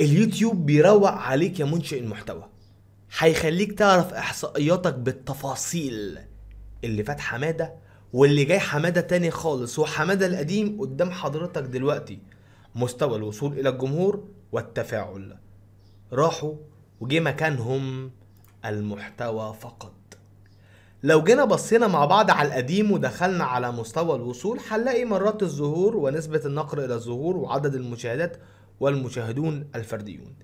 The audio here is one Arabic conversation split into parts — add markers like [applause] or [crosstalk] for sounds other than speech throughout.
اليوتيوب بيروق عليك يا منشئ المحتوى هيخليك تعرف احصائياتك بالتفاصيل اللي فات حماده واللي جاي حماده تاني خالص وحماده القديم قدام حضرتك دلوقتي مستوى الوصول الى الجمهور والتفاعل راحوا وجه مكانهم المحتوى فقط لو جينا بصينا مع بعض على القديم ودخلنا على مستوى الوصول هنلاقي مرات الظهور ونسبة النقر إلى الظهور وعدد المشاهدات والمشاهدون الفرديون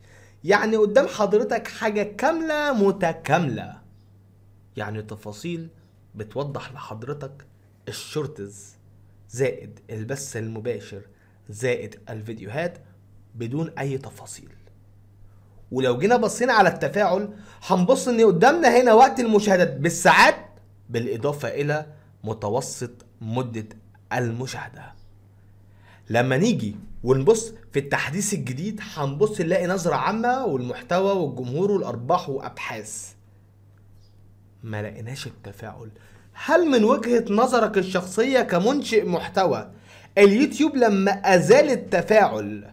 يعني قدام حضرتك حاجة كاملة متكاملة يعني تفاصيل بتوضح لحضرتك الشورتز زائد البث المباشر زائد الفيديوهات بدون اي تفاصيل ولو جينا بصينا على التفاعل هنبص ان قدامنا هنا وقت المشاهدات بالساعات بالاضافه الى متوسط مده المشاهده لما نيجي ونبص في التحديث الجديد هنبص نلاقي نظرة عامة والمحتوى والجمهور والأرباح وأبحاث ما لقيناش التفاعل هل من وجهة نظرك الشخصية كمنشئ محتوى اليوتيوب لما أزال التفاعل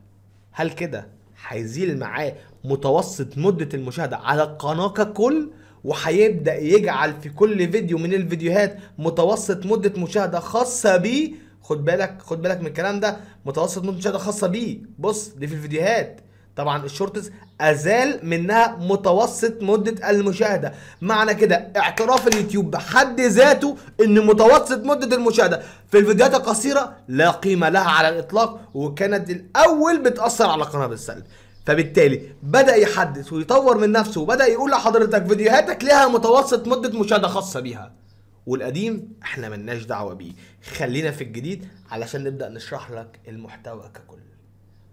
هل كده هيزيل معاه متوسط مدة المشاهدة على القناة ككل وهيبدأ يجعل في كل فيديو من الفيديوهات متوسط مدة مشاهدة خاصة بيه خد بالك خد بالك من الكلام ده متوسط مده مشاهده خاصه بيه بص دي في الفيديوهات طبعا الشورتس ازال منها متوسط مده المشاهده معنى كده اعتراف اليوتيوب بحد ذاته ان متوسط مده المشاهده في الفيديوهات القصيره لا قيمه لها على الاطلاق وكانت الاول بتاثر على القناه بالسلب فبالتالي بدا يحدث ويطور من نفسه وبدا يقول لحضرتك فيديوهاتك لها متوسط مده مشاهده خاصه بيها والقديم احنا ملناش دعوه بيه خلينا في الجديد علشان نبدا نشرح لك المحتوى ككل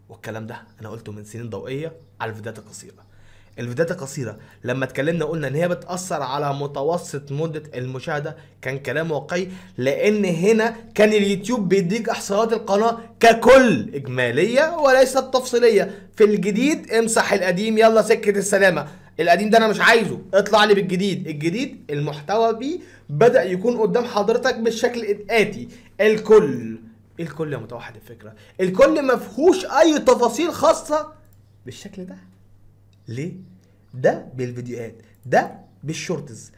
والكلام ده انا قلته من سنين ضوئيه على الفيديوهات القصيره الفيديوهات القصيره لما اتكلمنا قلنا ان هي بتاثر على متوسط مده المشاهده كان كلام واقعي لان هنا كان اليوتيوب بيديك احصائيات القناه ككل اجماليه وليست تفصيليه في الجديد امسح القديم يلا سكه السلامه القديم ده انا مش عايزه اطلع لي بالجديد الجديد المحتوى بيه بدا يكون قدام حضرتك بالشكل الاتي الكل الكل يا متوحد الفكره الكل ما فيهوش اي تفاصيل خاصه بالشكل ده ليه ده بالفيديوهات ده بالشورتز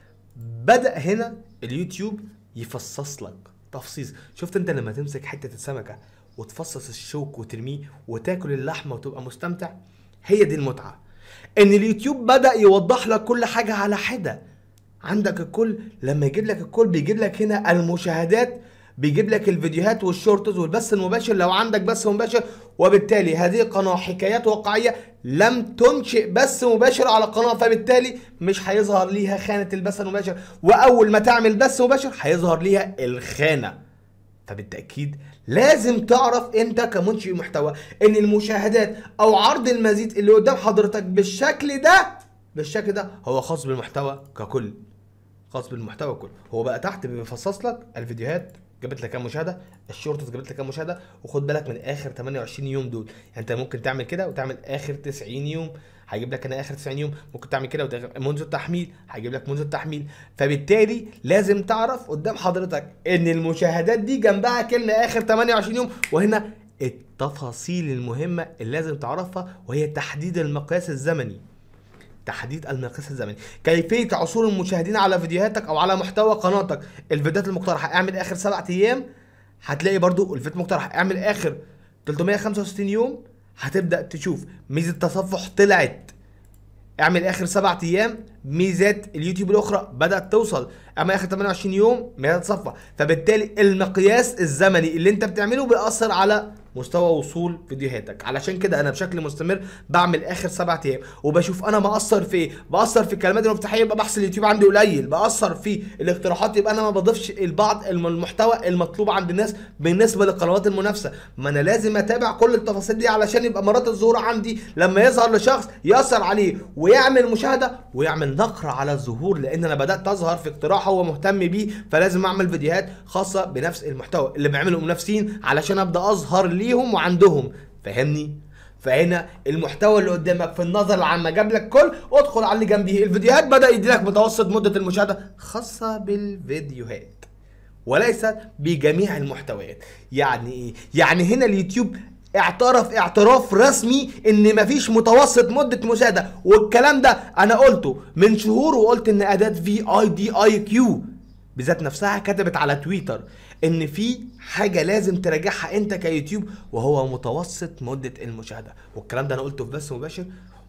بدا هنا اليوتيوب يفصص لك تفصيص شفت انت لما تمسك حته السمكه وتفصص الشوك وترميه وتاكل اللحمه وتبقى مستمتع هي دي المتعه ان اليوتيوب بدا يوضح لك كل حاجه على حده عندك الكل لما يجيب لك الكل بيجيب لك هنا المشاهدات بيجيب لك الفيديوهات والشورتز والبث المباشر لو عندك بث مباشر وبالتالي هذه قناة حكايات واقعية لم تنشئ بث مباشر على قناة فبالتالي مش هيظهر ليها خانة البث المباشر وأول ما تعمل بث مباشر هيظهر ليها الخانة فبالتاكيد لازم تعرف انت كمنشئ محتوى ان المشاهدات او عرض المزيد اللي قدام حضرتك بالشكل ده بالشكل ده هو خاص بالمحتوى ككل خاص بالمحتوى كله هو بقى تحت بيفصص لك الفيديوهات جابت لك كام مشاهده الشورتس جابت لك كام مشاهده وخد بالك من اخر 28 يوم دول يعني انت ممكن تعمل كده وتعمل اخر 90 يوم هيجيب لك انا اخر 90 يوم ممكن تعمل كده وتغ... منذ التحميل هيجيب لك منذ التحميل فبالتالي لازم تعرف قدام حضرتك ان المشاهدات دي جنبها كلمه اخر 28 يوم وهنا التفاصيل المهمه اللي لازم تعرفها وهي تحديد المقياس الزمني تحديد المقياس الزمني كيفيه عثور المشاهدين على فيديوهاتك او على محتوى قناتك الفيديوهات المقترحه اعمل اخر سبعة ايام هتلاقي برضو الفيديوهات المقترحه اعمل اخر 365 يوم هتبدا تشوف ميزه التصفح طلعت اعمل اخر سبعة ايام ميزات اليوتيوب الاخرى بدات توصل اما اخر 28 يوم ميزات التصفح فبالتالي المقياس الزمني اللي انت بتعمله بيأثر على مستوى وصول فيديوهاتك علشان كده انا بشكل مستمر بعمل اخر سبع ايام وبشوف انا مقصر في ايه بقصر في الكلمات المفتاحيه يبقى بحث اليوتيوب عندي قليل بقصر في الاقتراحات يبقى انا ما بضيفش البعض المحتوى المطلوب عند الناس بالنسبه للقنوات المنافسه ما انا لازم اتابع كل التفاصيل دي علشان يبقى مرات الظهور عندي لما يظهر لشخص ياثر عليه ويعمل مشاهده ويعمل نقره على الظهور لان انا بدات اظهر في اقتراح هو مهتم بيه فلازم اعمل فيديوهات خاصه بنفس المحتوى اللي بيعمله منافسين علشان ابدا اظهر ليهم وعندهم فاهمني فهنا المحتوى اللي قدامك في النظر العامة جاب لك كل ادخل على اللي جنبيه الفيديوهات بدأ يديلك متوسط مدة المشاهدة خاصة بالفيديوهات وليس بجميع المحتويات يعني ايه يعني هنا اليوتيوب اعترف اعتراف رسمي ان مفيش متوسط مده مشاهده والكلام ده انا قلته من شهور وقلت ان اداه في اي دي اي كيو بذات نفسها كتبت على تويتر ان في حاجه لازم تراجعها انت كيوتيوب وهو متوسط مده المشاهده والكلام ده انا قلته في بث مباشر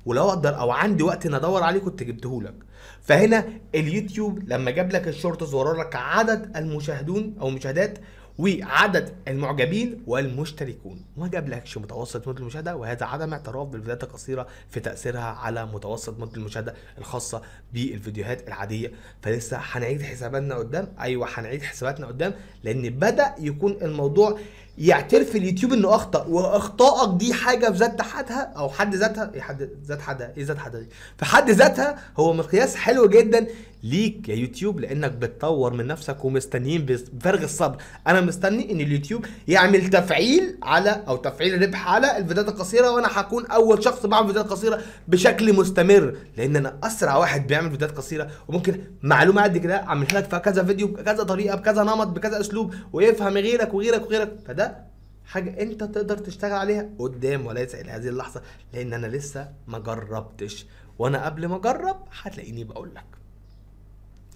ولو اقدر او عندي وقت ان ادور عليه كنت جبته لك فهنا اليوتيوب لما جاب لك الشورتز ورا لك عدد المشاهدون او المشاهدات وعدد المعجبين والمشتركون ما جابلكش متوسط مده المشاهده وهذا عدم اعتراف بالفيديوهات القصيره في تاثيرها على متوسط مده المشاهده الخاصه بالفيديوهات العاديه فلسه هنعيد حساباتنا قدام ايوه هنعيد حساباتنا قدام لان بدا يكون الموضوع يعترف اليوتيوب انه اخطا واخطائك دي حاجه في ذات حدها او حد ذاتها ايه حد ذات حدها ايه ذات حدها دي في حد ذاتها هو مقياس حلو جدا ليك يا يوتيوب لانك بتطور من نفسك ومستنيين بفارغ الصبر انا مستني ان اليوتيوب يعمل تفعيل على او تفعيل ربح على الفيديوهات القصيره وانا هكون اول شخص بعمل فيديوهات قصيره بشكل مستمر لان انا اسرع واحد بيعمل فيديوهات قصيره وممكن معلومه قد كده اعملها لك في كذا فيديو بكذا طريقه بكذا نمط بكذا اسلوب ويفهم غيرك وغيرك وغيرك فده حاجة أنت تقدر تشتغل عليها قدام وليس إلى هذه اللحظة لأن أنا لسه ما جربتش وأنا قبل ما أجرب هتلاقيني بقول لك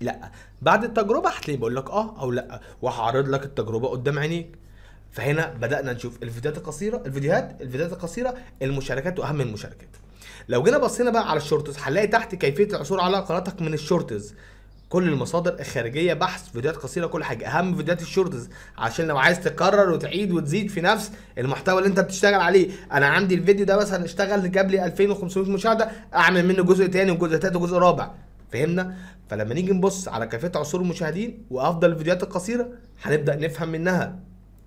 لا بعد التجربه هتلاقيه بقول لك اه او لا وهعرض لك التجربه قدام عينيك فهنا بدانا نشوف الفيديوهات القصيره الفيديوهات الفيديوهات القصيره المشاركات واهم المشاركات لو جينا بصينا بقى على الشورتز هنلاقي تحت كيفيه العثور على قناتك من الشورتز كل المصادر الخارجيه بحث فيديوهات قصيره كل حاجه اهم فيديوهات الشورتز عشان لو عايز تكرر وتعيد وتزيد في نفس المحتوى اللي انت بتشتغل عليه انا عندي الفيديو ده مثلا اشتغل جاب لي 2500 مشاهده اعمل منه جزء تاني وجزء تالت وجزء رابع فهمنا فلما نيجي نبص على كافيه عصور المشاهدين وافضل الفيديوهات القصيره هنبدا نفهم منها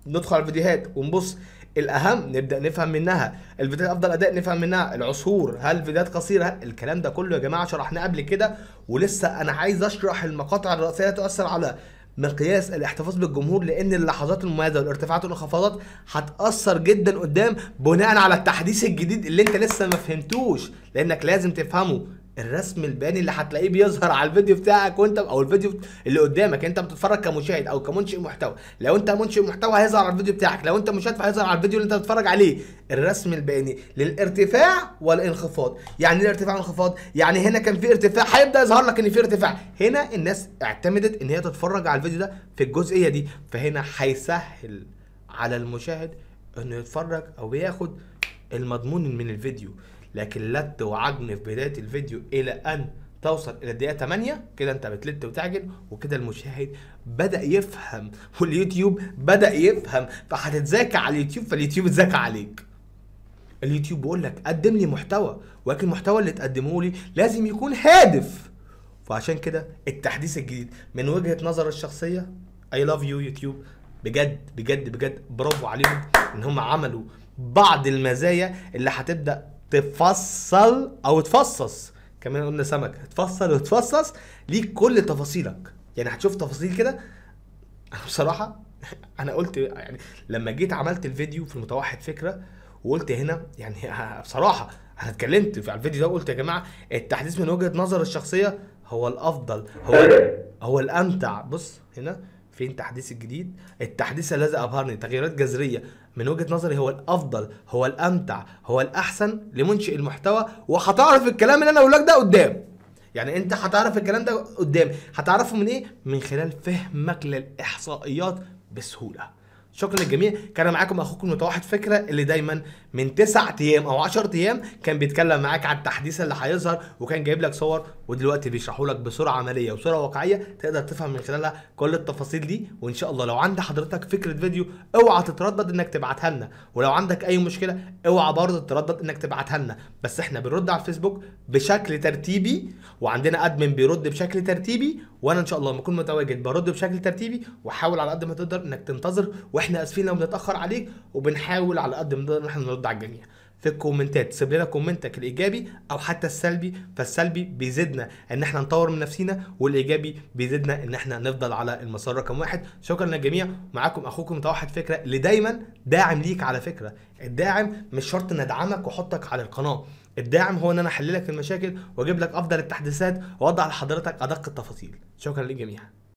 ندخل على الفيديوهات ونبص الاهم نبدا نفهم منها الفيديوهات افضل اداء نفهم منها العصور هل فيديوهات قصيره الكلام ده كله يا جماعه شرحناه قبل كده ولسه انا عايز اشرح المقاطع الرئيسيه اللي تؤثر على مقياس الاحتفاظ بالجمهور لان اللحظات المميزه والارتفاعات والانخفاضات هتاثر جدا قدام بناء على التحديث الجديد اللي انت لسه ما فهمتوش لانك لازم تفهمه الرسم الباني اللي هتلاقيه بيظهر على الفيديو بتاعك وانت او الفيديو اللي قدامك انت بتتفرج كمشاهد او كمنشئ محتوى لو انت منشئ محتوى هيظهر على الفيديو بتاعك لو انت مشاهد فهيظهر على الفيديو اللي انت بتتفرج عليه الرسم الباني للارتفاع والانخفاض يعني ايه الارتفاع والانخفاض يعني هنا كان في ارتفاع هيبدا يظهر لك ان في ارتفاع هنا الناس اعتمدت ان هي تتفرج على الفيديو ده في الجزئيه دي فهنا هيسهل على المشاهد انه يتفرج او ياخد المضمون من الفيديو لكن لت وعجن في بدايه الفيديو الى ان توصل الى الدقيقه 8 كده انت بتلت وتعجن وكده المشاهد بدا يفهم واليوتيوب بدا يفهم فهتتذاكى على اليوتيوب فاليوتيوب اتذاكى عليك اليوتيوب بيقول لك قدم لي محتوى ولكن المحتوى اللي تقدمه لي لازم يكون هادف فعشان كده التحديث الجديد من وجهه نظر الشخصيه اي لاف يو يوتيوب بجد بجد بجد برافو عليهم ان هم عملوا بعض المزايا اللي هتبدا تفصل او تفصص كمان قلنا سمك تفصل وتفصص ليك كل تفاصيلك يعني هتشوف تفاصيل كده انا بصراحه [laughs] انا قلت يعني لما جيت عملت الفيديو في المتوحد فكره وقلت هنا يعني [laughs] بصراحه انا اتكلمت في الفيديو ده وقلت يا جماعه التحديث من وجهه نظر الشخصيه هو الافضل هو [laughs] هو الامتع بص هنا فين التحديث الجديد التحديث الذي ابهرني تغييرات جذريه من وجهه نظري هو الافضل هو الامتع هو الاحسن لمنشئ المحتوى وهتعرف الكلام اللي انا بقول لك ده قدام يعني انت هتعرف الكلام ده قدام هتعرفه من ايه من خلال فهمك للاحصائيات بسهوله شكرا للجميع كان معاكم اخوكم متوحد فكره اللي دايما من 9 ايام او 10 ايام كان بيتكلم معاك على التحديث اللي هيظهر وكان جايب لك صور ودلوقتي بيشرحوا لك بصوره عمليه وصوره واقعيه تقدر تفهم من خلالها كل التفاصيل دي وان شاء الله لو عند حضرتك فكره فيديو اوعى تتردد انك تبعتها لنا ولو عندك اي مشكله اوعى برضه تتردد انك تبعتها لنا بس احنا بنرد على الفيسبوك بشكل ترتيبي وعندنا ادمن بيرد بشكل ترتيبي وانا ان شاء الله لما اكون متواجد برد بشكل ترتيبي وحاول على قد ما تقدر انك تنتظر واحنا اسفين لو بنتاخر عليك وبنحاول على قد ما نقدر ان احنا نرد على الجميع في الكومنتات سيب لنا كومنتك الايجابي او حتى السلبي فالسلبي بيزيدنا ان احنا نطور من نفسينا والايجابي بيزيدنا ان احنا نفضل على المسار رقم واحد شكرا للجميع معاكم اخوكم متوحد فكره اللي دايما داعم ليك على فكره الداعم مش شرط ان ادعمك واحطك على القناه الداعم هو ان انا احل لك المشاكل واجيب لك افضل التحديثات واوضح لحضرتك ادق التفاصيل شكرا للجميع